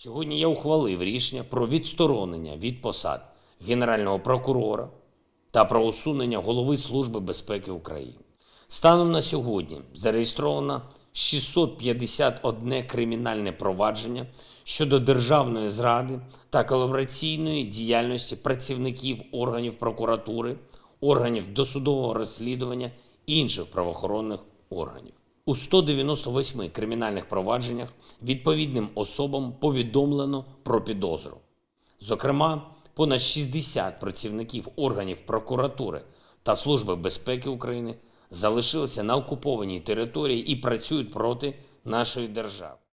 Сьогодні я ухвалив рішення про відсторонення від посад Генерального прокурора та про усунення голови Служби безпеки України. Станом на сьогодні зареєстровано 651 кримінальне провадження щодо державної зради та колабораційної діяльності працівників органів прокуратури, органів досудового розслідування і інших правоохоронних органів. У 198 кримінальних провадженнях відповідним особам повідомлено про підозру. Зокрема, понад 60 працівників органів прокуратури та Служби безпеки України залишилися на окупованій території і працюють проти нашої держави.